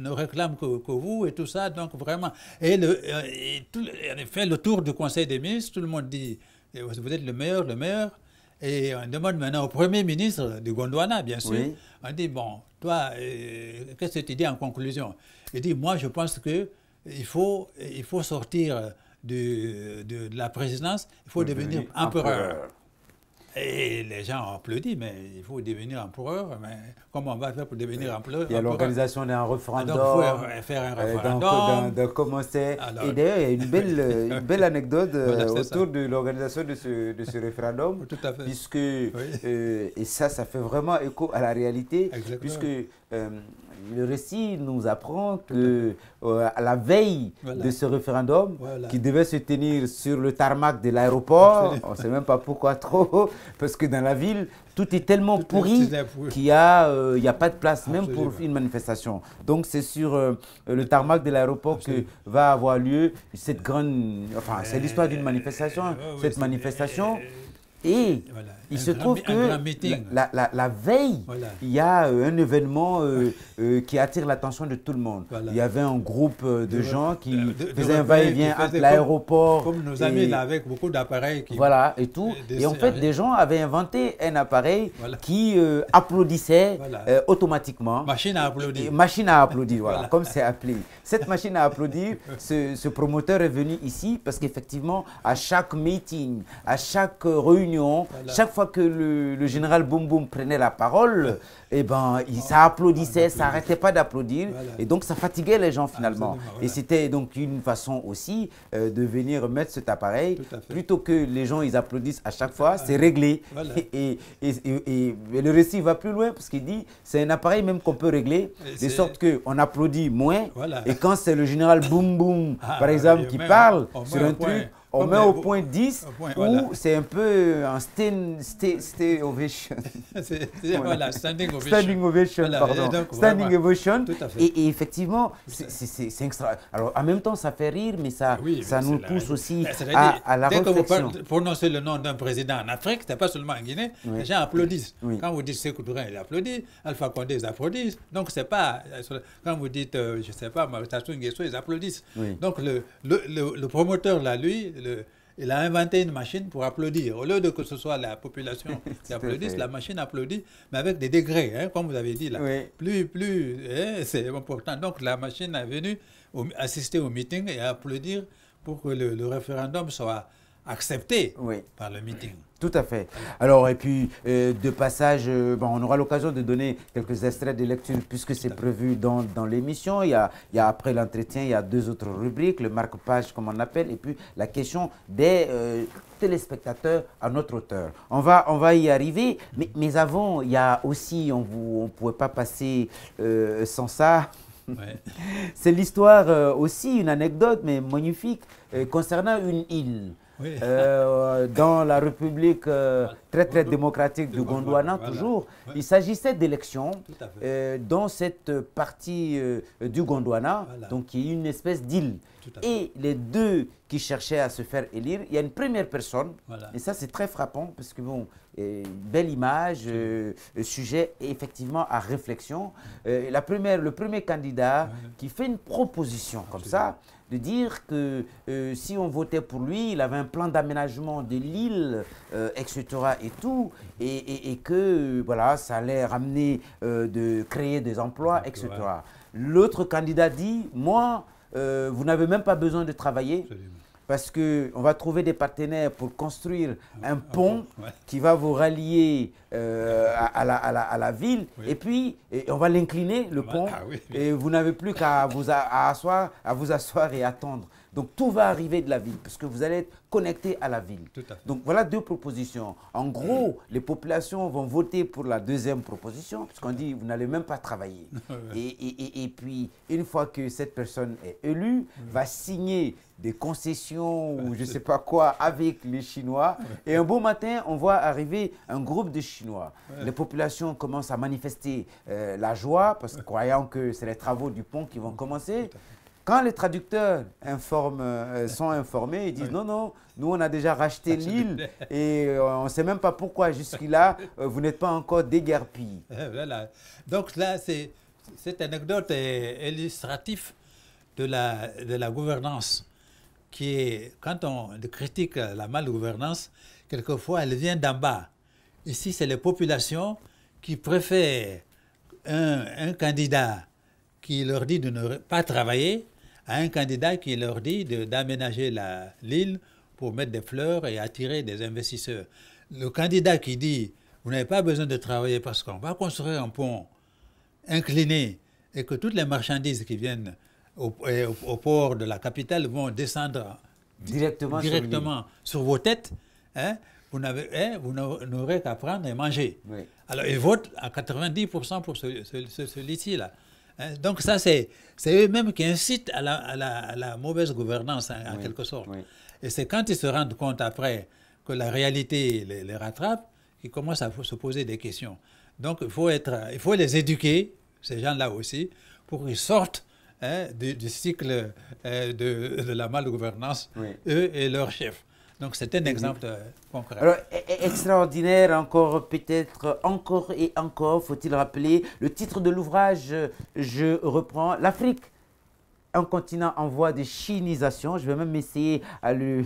ne réclame que, vous et tout ça. Donc vraiment, et, le, euh, et tout, en effet, le tour du Conseil des ministres, tout le monde dit, vous êtes le meilleur, le meilleur. Et on demande maintenant au Premier ministre du Gondwana, bien sûr, on dit, bon, toi, euh, qu'est-ce que tu dis en conclusion Il dit, moi, je pense qu'il faut, il faut sortir de, la présidence, il faut devenir empereur. Et les gens applaudissent, mais il faut devenir empereur. Mais comment on va faire pour devenir empereur Il y a l'organisation d'un ah, référendum. il faut faire un euh, référendum. et d'ailleurs, il y a une belle, une belle anecdote euh, autour de l'organisation de ce, de ce référendum. Tout à fait. Puisque, euh, et ça, ça fait vraiment écho à la réalité. Exactement. Puisque le récit nous apprend que euh, à la veille de ce référendum qui devait se tenir sur le tarmac de l'aéroport, on ne sait même pas pourquoi trop, parce que dans la ville, tout est tellement pourri qu'il n'y euh, a, pas de place même pour une manifestation. Donc c'est sur euh, le tarmac de l'aéroport que va avoir lieu cette grande... Enfin, c'est l'histoire d'une manifestation, cette manifestation. Et il se trouve que la, la, veille, il y a euh, un événement euh, euh, qui attire l'attention de tout le monde. Il y avait un groupe de, gens qui faisaient un va-et-vient à l'aéroport. Comme, nos amis là, avec beaucoup d'appareils. Voilà, et tout. et en fait, des gens avaient inventé un appareil qui applaudissait automatiquement. Machine à applaudir. machine à applaudir, voilà, comme c'est appelé. Cette machine à applaudir, ce, ce promoteur est venu ici parce qu'effectivement, à chaque meeting, à chaque réunion, chaque que le, général Boum Boum prenait la parole, et eh ben, il, ça applaudissait, ça n'arrêtait pas d'applaudir. Et donc, ça fatiguait les gens finalement. Et c'était donc une façon aussi euh, de venir mettre cet appareil. Plutôt que les gens, ils applaudissent à chaque fois, c'est ah, réglé. Et, et, le récit va plus loin parce qu'il dit, c'est un appareil même qu'on peut régler, de sorte qu'on applaudit moins. Et quand c'est le général Boum Boum, ah, par exemple, qui parle sur un truc, on met ben, au point 10 ou c'est un peu un stand, standing ovation. Standing ovation, pardon. standing ovation. Et, effectivement, c'est, extra. Alors en même temps, ça fait rire, mais ça, ça nous pousse aussi ben, à, à, la réflexion. Dès que vous prononcez le nom d'un président en Afrique, ce n'est pas seulement en Guinée, les gens applaudissent. Quand vous dites Sekou Touré, ils applaudissent. Alpha Condé, ils applaudissent. Donc c'est pas... Euh, quand vous dites, je euh, je sais pas, Tassou Nguesso, ils applaudissent. Donc le, le, le, promoteur, là, lui il a inventé une machine pour applaudir. Au lieu de que ce soit la population qui applaudisse, la machine applaudit, mais avec des degrés, hein, comme vous avez dit là. Plus, plus, hein, c'est important. Donc la machine est venue assister au meeting et applaudir pour que le référendum soit accepté par le meeting. Tout à fait. Alors, et puis, euh, de passage, euh, on aura l'occasion de donner quelques extraits de lecture puisque c'est prévu dans, dans l'émission. Il, il, y a, après l'entretien, il y a deux autres rubriques, le marque-page, comme on l'appelle, et puis la question des euh, téléspectateurs à notre auteur. On va, on va y arriver, mais, avant, il y a aussi, on ne pouvait pas passer sans ça. c'est l'histoire aussi, une anecdote, mais magnifique, concernant une île. Euh, dans la République euh, très très démocratique du Gondwana, toujours. Il s'agissait d'élections euh, dans cette partie du Gondwana, donc qui est une espèce d'île. Et les deux qui cherchaient à se faire élire, il y a une première personne, et ça c'est très frappant, parce que bon, euh, belle image, euh, sujet effectivement à réflexion. Euh, la première, le premier candidat qui fait une proposition comme ça, de dire que si on votait pour lui, il avait un plan d'aménagement de l'île, etc. et tout, et, que voilà, ça allait ramener de créer des emplois, etc. L'autre candidat dit, moi, euh, vous n'avez même pas besoin de travailler. Parce qu'on va trouver des partenaires pour construire un, pont, qui va vous rallier euh, à, la, ville. Et puis, on va l'incliner, le bah, pont. Ah et vous n'avez plus qu'à vous, à vous asseoir et attendre. Donc tout va arriver de la ville, parce que vous allez être connecté à la ville. Donc voilà deux propositions. En gros, les populations vont voter pour la deuxième proposition, puisqu'on dit vous n'allez même pas travailler. et, puis, une fois que cette personne est élue, va signer des concessions ou je ne sais pas quoi avec les Chinois. Et un beau matin, on voit arriver un groupe de Chinois. Les populations commencent à manifester euh, la joie, parce que croyant que c'est les travaux du pont qui vont commencer. Quand les traducteurs euh, sont informés, ils disent non, non, nous on a déjà racheté l'île et euh, on ne sait même pas pourquoi jusque-là euh, vous n'êtes pas encore déguerpi. Donc là, c'est, cette anecdote est illustrative de la, gouvernance qui est, quand on critique la mal gouvernance, quelquefois elle vient d'en bas. Ici, c'est les populations qui préfèrent un, un candidat qui leur dit de ne pas travailler à un candidat qui leur dit d'aménager l'île pour mettre des fleurs et attirer des investisseurs. Le candidat qui dit vous n'avez pas besoin de travailler parce qu'on va construire un pont incliné et que toutes les marchandises qui viennent au, port de la capitale vont descendre directement, directement sur, vos têtes, hein, vous hein, n'aurez qu'à prendre et manger. Alors ils votent à 90% pour celui-ci. Ce, là Hein, donc ça, c'est eux-mêmes qui incitent à la, mauvaise gouvernance, hein, en, quelque sorte. Et c'est quand ils se rendent compte après que la réalité les, rattrape qu'ils commencent à se poser des questions. Donc il faut, être, il faut les éduquer, ces gens-là aussi, pour qu'ils sortent hein, du, cycle euh, de, la malgouvernance, gouvernance eux et leurs chefs. Donc, c'était un mhm. exemple euh, concret. Alors, e-, e-, extraordinaire, encore peut-être, encore et encore, faut-il rappeler, le titre de l'ouvrage, je reprends, L'Afrique, un continent en voie de chinisation. Je vais même essayer à le,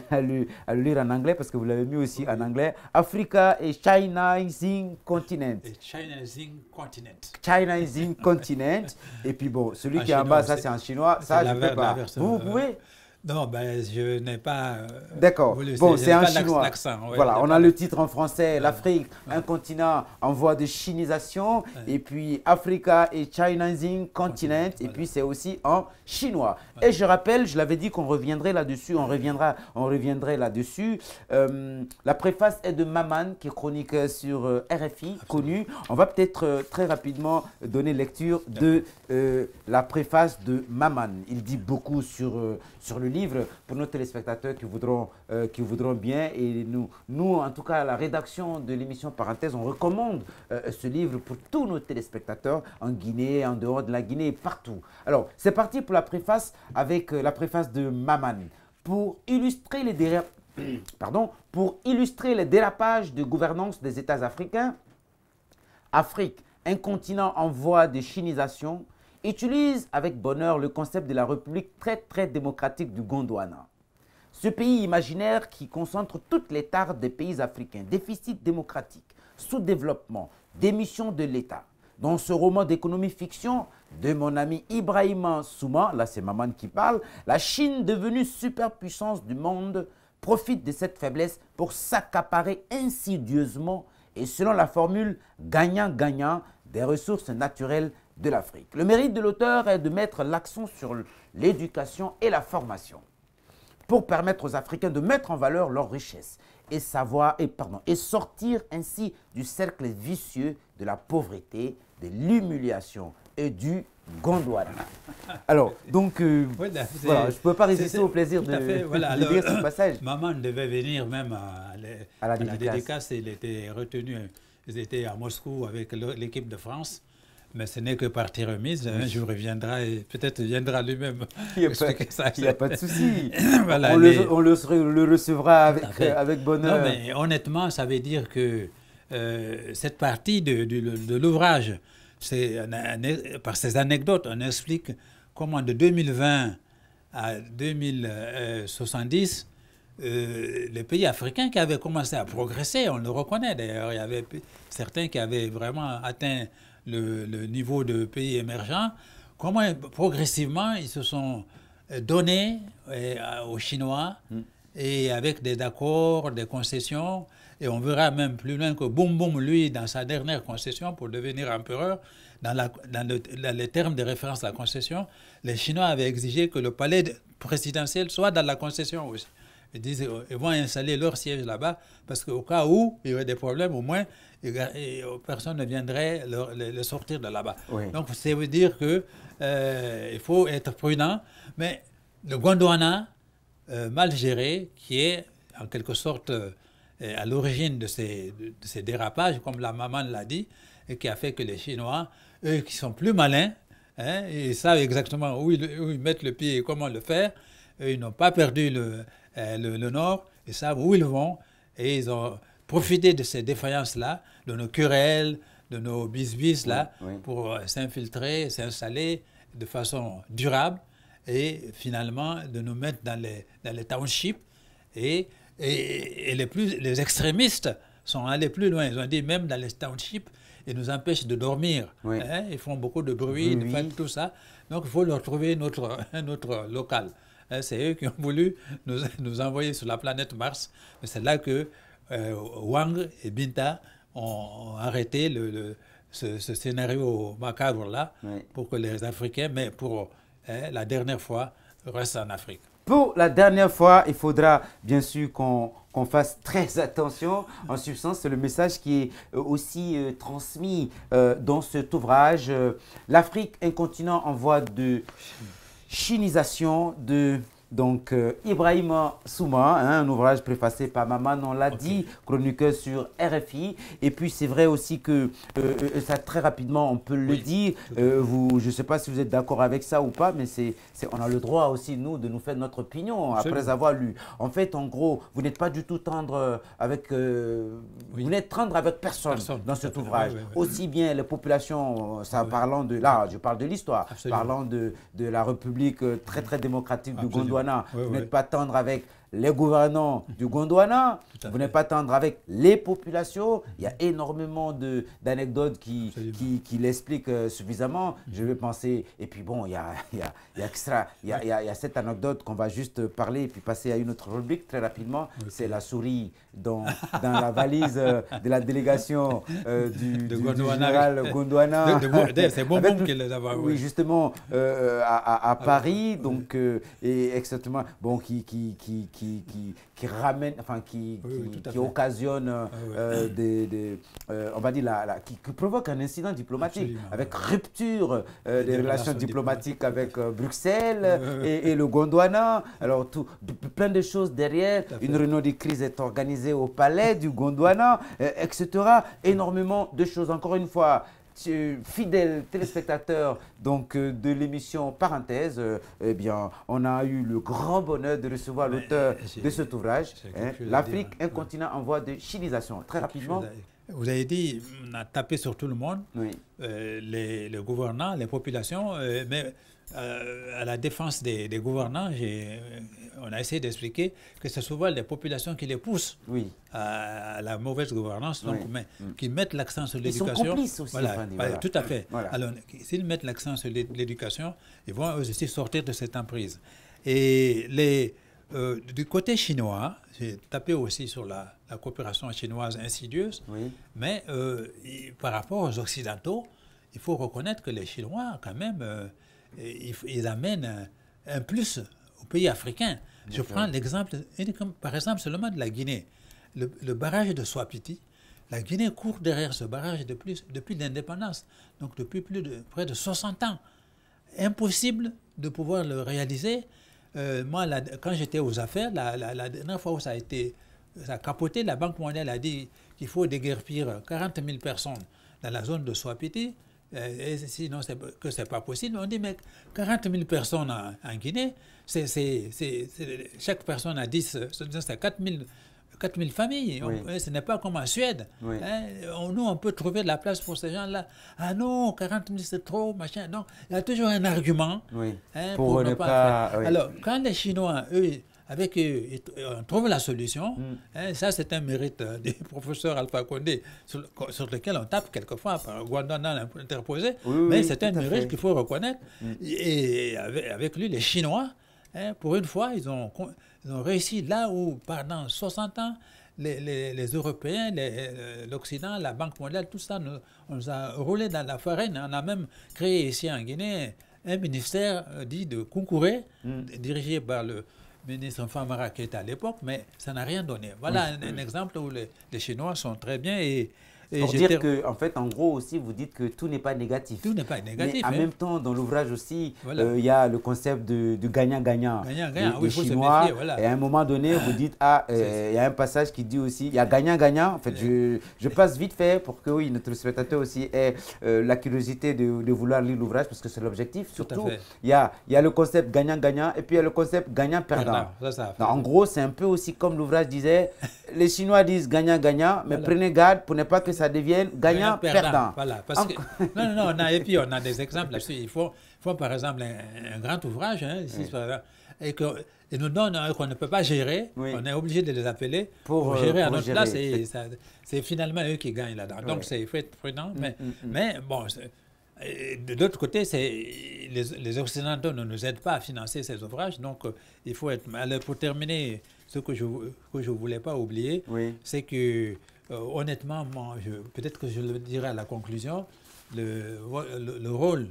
lire en anglais parce que vous l'avez mis aussi en anglais. Africa et Chinaizing Continent. Chinaizing Continent. Chinaizing Continent. Et puis bon, celui qui est en bas, ça c'est en chinois. Ça, je ne peux pas. Vous, vous euh, pouvez non, ben, je n'ai pas. Euh, D'accord. Bon, c'est un chinois. voilà, on a le titre en français, l'Afrique, un continent en voie de chinisation, et puis Africa et Chinizing continent, et puis c'est aussi en chinois. Et je rappelle, je l'avais dit qu'on reviendrait là-dessus, on reviendra, on reviendrait là-dessus. Euh, la préface est de Maman, qui est chronique sur euh, RFI, Connu. On va peut-être très rapidement donner lecture de la préface de Maman. Il dit beaucoup sur, sur le livre pour nos téléspectateurs qui voudront, euh, qui voudront bien. Et nous, nous, en tout cas, la rédaction de l'émission Parenthèse, on recommande euh, ce livre pour tous nos téléspectateurs en Guinée, en dehors de la Guinée, partout. Alors, c'est parti pour la préface avec euh, la préface de Maman. Pour illustrer les pardon, pour illustrer les dérapages de gouvernance des États africains, Afrique, un continent en voie de chinisation, utilise avec bonheur le concept de la République très très démocratique du Gondwana. Ce pays imaginaire qui concentre toutes les tares des pays africains, déficit démocratique, sous-développement, démission de l'État. Dans ce roman d'économie fiction de mon ami Ibrahim Souma, là c'est Maman qui parle, la Chine devenue superpuissance du monde profite de cette faiblesse pour s'accaparer insidieusement et selon la formule gagnant-gagnant des ressources naturelles le mérite de l'auteur est de mettre l'accent sur l'éducation et la formation pour permettre aux Africains de mettre en valeur leur richesse et savoir et pardon et sortir ainsi du cercle vicieux de la pauvreté, de l'humiliation et du Gondwana. Alors, donc, euh, je ne peux pas résister au plaisir de, ce passage. Maman devait venir même à, la, dédicace. Elle était retenue. Ils étaient à Moscou avec l'équipe de France. Mais ce n'est que partie remise. Un hein, jour, il viendra et peut-être viendra lui-même. Il n'y a, pas de souci. on, le, recevra avec, euh, bonheur. honnêtement, ça veut dire que euh, cette partie de, l'ouvrage, c'est par ces anecdotes, on explique comment de 2020 à 2070, euh, les pays africains qui avaient commencé à progresser, on le reconnaît d'ailleurs, il y avait certains qui avaient vraiment atteint le, niveau de pays émergents, comment progressivement ils se sont euh, donnés euh, aux Chinois mm. et avec des accords, des concessions. Et on verra même plus loin que Boum Boum, lui, dans sa dernière concession pour devenir empereur, dans, dans, les termes de référence à la concession, les Chinois avaient exigé que le palais présidentiel soit dans la concession aussi. Ils disent euh, ils vont installer leur siège là-bas parce qu'au cas où il y aurait des problèmes, au moins, euh, personne ne viendrait le les, sortir de là-bas. Donc, ça veut dire qu'il euh, faut être prudent. Mais le Gondwana, euh, mal géré, qui est en quelque sorte à l'origine de ces, dérapages, comme la maman l'a dit, et qui a fait que les Chinois, eux qui sont plus malins, hein, ils savent exactement où ils, mettent le pied et comment le faire, ils n'ont pas perdu le, euh, le, Nord, ils savent où ils vont et ils ont profité de ces défaillances-là, de nos querelles, de nos bisbis, là, pour euh, s'infiltrer, s'installer de façon durable et finalement de nous mettre dans les, dans les townships. Et, et, les, plus, les extrémistes sont allés plus loin. Ils ont dit même dans les townships, ils nous empêchent de dormir. Hein, ils font beaucoup de bruit, de faim, tout ça. Donc il faut leur trouver un autre local. Euh, c'est eux qui ont voulu nous, nous, envoyer sur la planète Mars. C'est là que euh, Wang et Binta ont, arrêté le, ce, scénario macabre-là pour que les Africains, mais pour hein, la dernière fois, restent en Afrique. Pour la dernière fois, il faudra bien sûr qu'on fasse très attention. En substance, c'est le message qui est euh, aussi transmis dans cet ouvrage. L'Afrique, un continent en voie de chinisation de donc, Ibrahim euh, Ibrahima Souma, hein, un ouvrage préfacé par Maman, on l'a dit, chroniqueur sur RFI. Et puis, c'est vrai aussi que, euh, euh, ça très rapidement, on peut le dire, vous, je ne sais pas si vous êtes d'accord avec ça ou pas, mais c'est, on a le droit aussi, nous, de nous faire notre opinion après avoir lu. En fait, en gros, vous n'êtes pas du tout tendre avec... Vous n'êtes tendre avec personne, dans cet ouvrage. aussi bien les populations, ça, parlant de... Là, je parle de l'histoire, parlant de, la République très, très démocratique du Gondwana vous n'êtes pas tendre avec les gouvernants du Gondwana, vous n'êtes pas tendre avec les populations. Il y a énormément d'anecdotes qui, qui, qui l'expliquent euh, suffisamment. Je vais penser, et puis bon, il y a, cette anecdote qu'on va juste parler et puis passer à une autre rubrique très rapidement. C'est la souris dans, dans la valise euh, de la délégation euh, du, Gondwana, général Gondwana. C'est bon, bon qu'elle Oui, justement, à, à, ah, Paris, donc, et etc bon, qui, qui, qui, qui, qui, ramène, enfin, qui, qui occasionne, ah, euh, euh, des, euh, on va dire, la, qui, provoque un incident diplomatique, avec rupture des, relations, diplomatiques, avec Bruxelles et, le Gondwana. Alors, tout, plein de choses derrière. Une réunion des crise est organisée au palais du Gondwana, etc. Énormément de choses, encore une fois fidèle téléspectateur donc, euh, de l'émission Parenthèse, euh, eh bien, on a eu le grand bonheur de recevoir l'auteur eh, de cet ouvrage, hein, L'Afrique, hein. un continent en voie de chinisation. Très rapidement. Vous avez dit, on a tapé sur tout le monde, euh, les, les, gouvernants, les populations, mais euh, à la défense des, gouvernants, euh, on a essayé d'expliquer que c'est souvent les populations qui les poussent à, la mauvaise gouvernance, donc, mais, mm. qui mettent l'accent sur l'éducation. Ils sont aussi, Tout à fait. s'ils mettent l'accent sur l'éducation, ils vont aussi sortir de cette emprise. Et les, euh, du côté chinois, j'ai tapé aussi sur la, coopération chinoise insidieuse, mais par rapport aux Occidentaux, il faut reconnaître que les Chinois, quand même, il, amènent amène euh, un, plus aux pays africains. Je prends l'exemple, par exemple, seulement de la Guinée. Le, barrage de Swapiti, la Guinée court derrière ce barrage depuis l'indépendance, donc depuis près de 60 ans. Impossible de pouvoir le réaliser. Euh, moi, quand j'étais aux affaires, la, dernière fois où ça a été ça a capoté, la Banque mondiale a dit qu'il faut déguerpir 40 000 personnes dans la zone de Swapiti. Euh, et sinon que c'est pas possible. On dit, mais 40 000 personnes en, Guinée, c'est, chaque personne a 10, c'est 4 000 4000 familles. ce n'est pas comme en Suède. Hein, on, nous, on peut trouver de la place pour ces gens-là. Ah non, 40 000, c'est trop, machin. Donc, il y a toujours un argument hein, pour, ne pas. pas... Alors, quand les Chinois, eux, avec eux, euh, on trouve la solution. Mm. Hein, ça, c'est un mérite euh, du professeur Alpha Condé, sur, lequel on tape quelquefois par l'a interposé. mais c'est un mérite qu'il faut reconnaître. Mm. Et, avec, lui, les Chinois, hein, pour une fois, ils ont, réussi là où pendant 60 ans, les, les, Européens, euh, l'Occident, la Banque mondiale, tout ça, on nous a roulé dans la farine. On a même créé ici en Guinée un ministère dit de concourir, mm. dirigé par le, ministre Femme Raquette à l'époque, mais ça n'a rien donné. Voilà un, exemple où les Chinois sont très bien et et Pour dire que, en fait, en gros aussi, vous dites que tout n'est pas négatif. Tout n'est pas négatif. Mais en hein. même temps, dans l'ouvrage aussi, euh, il y a le concept de gagnant-gagnant. Gagnant-gagnant, ah oui, Chinois, Et à un moment donné, ah, vous dites, ah, euh, il y a un passage qui dit aussi, il y a gagnant-gagnant. En fait, je, je, passe vite fait pour que, oui, notre spectateur aussi ait euh, la curiosité de, vouloir lire l'ouvrage parce que c'est l'objectif. Surtout, il y a, y a le concept gagnant-gagnant et puis il y a le concept gagnant-perdant. En gros, c'est un peu aussi comme l'ouvrage disait, les Chinois disent gagnant-gagnant, mais prenez garde pour ne pas que ça ça devienne gagnant-perdant. Voilà, parce que, non, non, et puis on a des exemples Il faut, faut par exemple un, grand ouvrage, hein, ici, et que et nous donnent hein, qu'on ne peut pas gérer, on est obligé de les appeler pour, euh, gérer à c'est finalement eux qui gagnent là-dedans. Donc, il faut être prudent, mm, mais, mm, mm. mais bon... de l'autre côté, les, les, Occidentaux ne nous aident pas à financer ces ouvrages, donc euh, il faut être. Alors, pour terminer, ce que je ne voulais pas oublier, c'est que euh, honnêtement, peut-être que je le dirai à la conclusion, le, rôle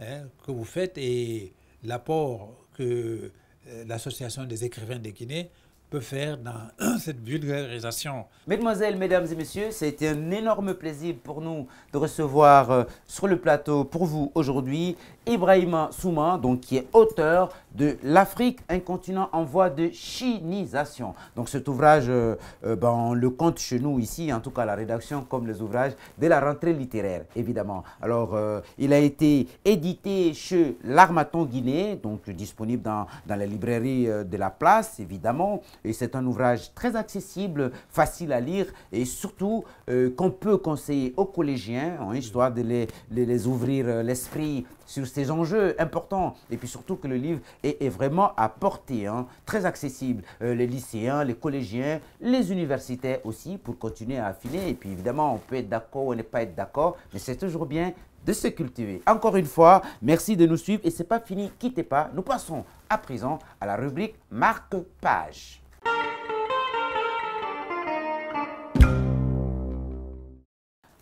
hein, que vous faites et l'apport que euh, l'Association des écrivains de Guinée peut faire dans cette vulgarisation. Mesdemoiselles, Mesdames et Messieurs, ça été un énorme plaisir pour nous de recevoir euh, sur le plateau pour vous aujourd'hui Ibrahima Souma, donc, qui est auteur de L'Afrique, un continent en voie de chinisation. Donc cet ouvrage, euh, euh, ben, on le compte chez nous ici, en tout cas la rédaction, comme les ouvrages de la rentrée littéraire, évidemment. Alors, il a été édité chez l'Armaton Guinée, donc disponible dans, dans la librairie de la place, évidemment. Et c'est un ouvrage très accessible, facile à lire et surtout euh, qu'on peut conseiller aux collégiens, en hein, histoire de les, ouvrir euh, l'esprit sur ces enjeux importants. Et puis surtout que le livre est, vraiment à portée, hein, très accessible. Euh, les lycéens, les collégiens, les universitaires aussi, pour continuer à affiner. Et puis évidemment, on peut être d'accord ou ne pas être d'accord, mais c'est toujours bien de se cultiver. Encore une fois, merci de nous suivre. Et c'est pas fini, quittez pas. Nous passons à présent à la rubrique marque-page.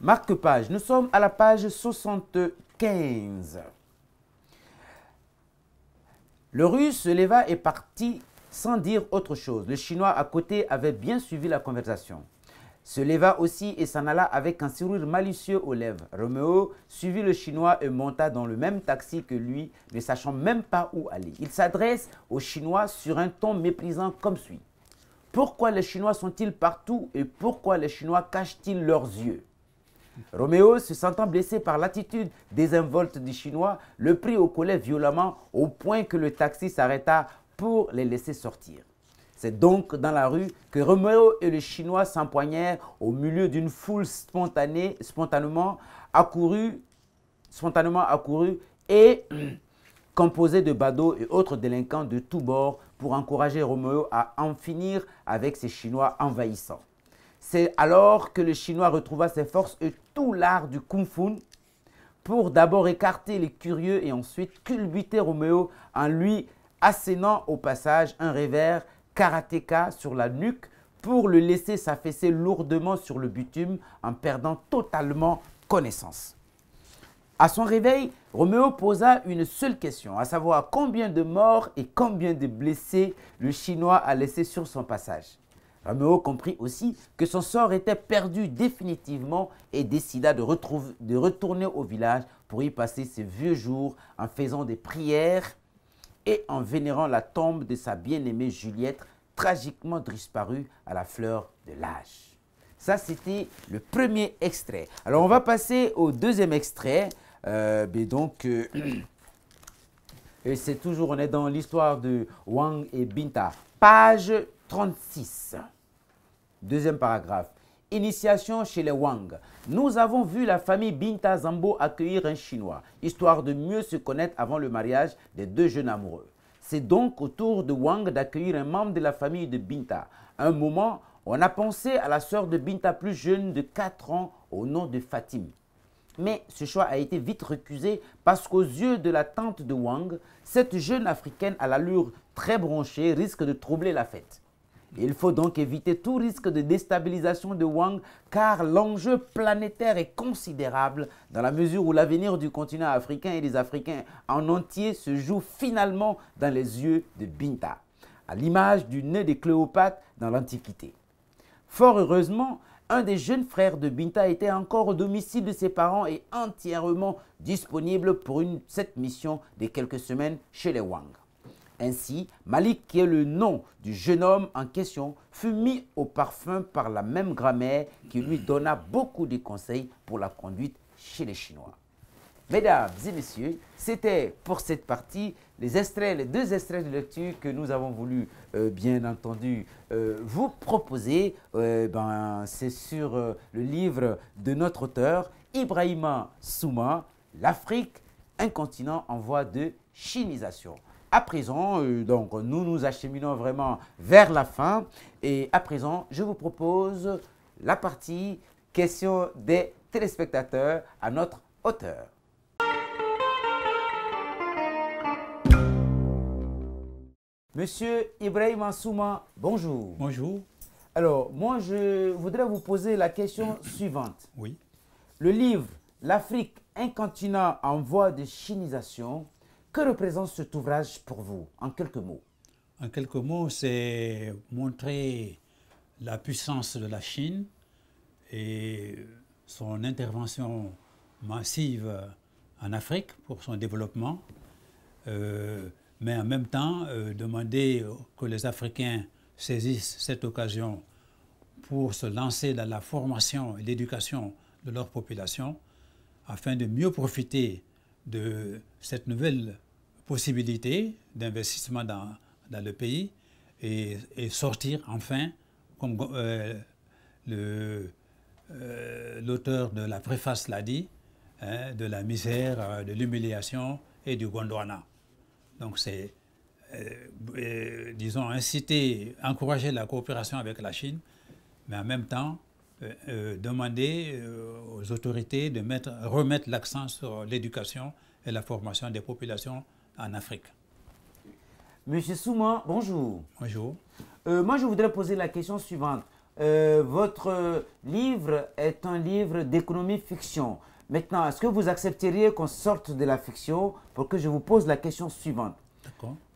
Marque page, nous sommes à la page 75. Le russe se leva et partit sans dire autre chose. Le chinois à côté avait bien suivi la conversation. Se leva aussi et s'en alla avec un sourire malicieux aux lèvres. Roméo suivit le chinois et monta dans le même taxi que lui, ne sachant même pas où aller. Il s'adresse au chinois sur un ton méprisant comme suit. Pourquoi les Chinois sont-ils partout et pourquoi les Chinois cachent-ils leurs yeux Roméo, se sentant blessé par l'attitude désinvolte du Chinois, le prit au collet violemment au point que le taxi s'arrêta pour les laisser sortir. C'est donc dans la rue que Roméo et le Chinois s'empoignèrent au milieu d'une foule spontanément accourue, spontanément accourue et composée de badauds et autres délinquants de tous bords pour encourager Roméo à en finir avec ces Chinois envahissants. C'est alors que le Chinois retrouva ses forces et tout l'art du kung fu pour d'abord écarter les curieux et ensuite culbuter Roméo en lui assénant au passage un revers karatéka sur la nuque pour le laisser s'affaisser lourdement sur le butume en perdant totalement connaissance. À son réveil, Roméo posa une seule question, à savoir combien de morts et combien de blessés le Chinois a laissé sur son passage. Rameau comprit aussi que son sort était perdu définitivement et décida de, de retourner au village pour y passer ses vieux jours en faisant des prières et en vénérant la tombe de sa bien-aimée Juliette, tragiquement disparue à la fleur de l'âge. Ça, c'était le premier extrait. Alors, on va passer au deuxième extrait. Euh, ben donc, euh, c'est toujours, on est dans l'histoire de Wang et Binta. Page 36. Deuxième paragraphe. Initiation chez les Wang. Nous avons vu la famille Binta Zambo accueillir un Chinois, histoire de mieux se connaître avant le mariage des deux jeunes amoureux. C'est donc au tour de Wang d'accueillir un membre de la famille de Binta. Un moment, on a pensé à la sœur de Binta plus jeune de 4 ans au nom de Fatim. Mais ce choix a été vite recusé parce qu'aux yeux de la tante de Wang, cette jeune africaine à l'allure très bronchée risque de troubler la fête. Il faut donc éviter tout risque de déstabilisation de Wang car l'enjeu planétaire est considérable dans la mesure où l'avenir du continent africain et des Africains en entier se joue finalement dans les yeux de Binta, à l'image du nez des Cléopâtre dans l'Antiquité. Fort heureusement, un des jeunes frères de Binta était encore au domicile de ses parents et entièrement disponible pour cette mission de quelques semaines chez les Wang. Ainsi, Malik, qui est le nom du jeune homme en question, fut mis au parfum par la même grammaire qui lui donna beaucoup de conseils pour la conduite chez les Chinois. Mesdames et messieurs, c'était pour cette partie les extraits, les deux extraits de lecture que nous avons voulu, euh, bien entendu, euh, vous proposer. Euh, ben, c'est sur le livre de notre auteur, Ibrahima Souma, L'Afrique, un continent en voie de chinisation à présent, euh, donc, nous nous acheminons vraiment vers la fin. Et à présent, je vous propose la partie questions des téléspectateurs à notre auteur. Monsieur Ibrahim Assouma, bonjour. Bonjour. Alors, moi, je voudrais vous poser la question suivante. Oui. Le livre L'Afrique, un continent en voie de chinisation, que représente cet ouvrage pour vous, en quelques mots En quelques mots, c'est montrer la puissance de la Chine et son intervention massive en Afrique pour son développement, euh, mais en même temps euh, demander que les Africains saisissent cette occasion pour se lancer dans la formation et l'éducation de leur population afin de mieux profiter de cette nouvelle possibilité d'investissement dans, le pays et, sortir enfin, comme euh, euh, l'auteur de la préface l'a dit, hein, de la misère, euh, de l'humiliation et du Gondwana. Donc c'est, disons, inciter, encourager la coopération avec la Chine, mais en même temps, demander aux autorités de mettre, remettre l'accent sur l'éducation et la formation des populations en Afrique. Monsieur Souma, bonjour. Bonjour. Euh, moi, je voudrais poser la question suivante. Euh, votre livre est un livre d'économie fiction. Maintenant, est-ce que vous accepteriez qu'on sorte de la fiction pour que je vous pose la question suivante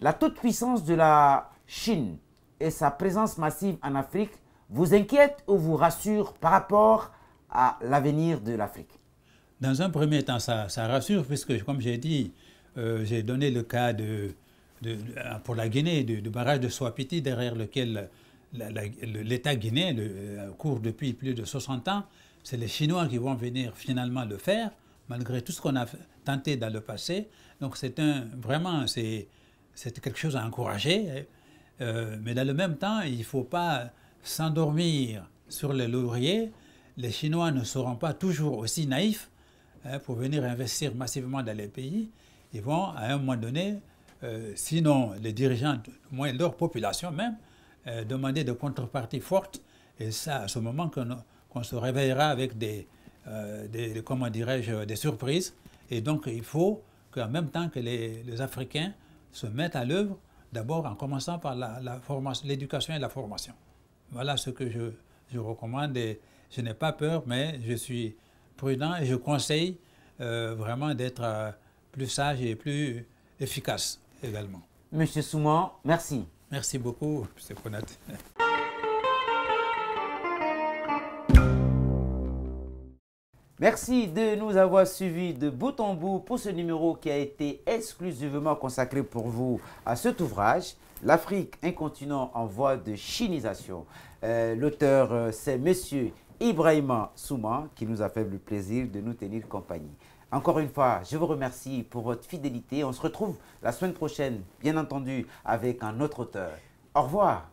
La toute-puissance de la Chine et sa présence massive en Afrique vous inquiète ou vous rassure par rapport à l'avenir de l'Afrique Dans un premier temps, ça rassure, puisque, comme j'ai dit, euh, j'ai donné le cas de, ah, pour la Guinée du, barrage de Swapiti, derrière lequel l'État guinéen euh, court depuis plus de 60 ans. C'est les Chinois qui vont venir finalement le faire, malgré tout ce qu'on a tenté dans le passé. Donc c'est vraiment, c'est quelque chose à encourager. Euh, mais dans le même temps, il ne faut pas s'endormir sur les lauriers. Les Chinois ne seront pas toujours aussi naïfs hein, pour venir investir massivement dans les pays ils vont à un moment donné, euh, sinon les dirigeants, moins leur population même, euh, demander de contreparties fortes. Et c'est à ce moment qu'on se réveillera avec euh, des, des comment dirais-je, des surprises. Et donc il faut qu'en même temps que les, Africains se mettent à l'œuvre, d'abord en commençant par l'éducation et la formation. Voilà ce que je, je recommande. Et je n'ai pas peur, mais je suis prudent et je conseille vraiment d'être plus sage et plus efficace également. Monsieur Souman, merci. Merci beaucoup, M. Konat. Merci de nous avoir suivis de bout en bout pour ce numéro qui a été exclusivement consacré pour vous à cet ouvrage, L'Afrique, un continent en voie de chinisation. Euh, l'auteur, euh, c'est Monsieur Ibrahima Souman, qui nous a fait le plaisir de nous tenir compagnie. Encore une fois, je vous remercie pour votre fidélité. On se retrouve la semaine prochaine, bien entendu, avec un autre auteur. Au revoir.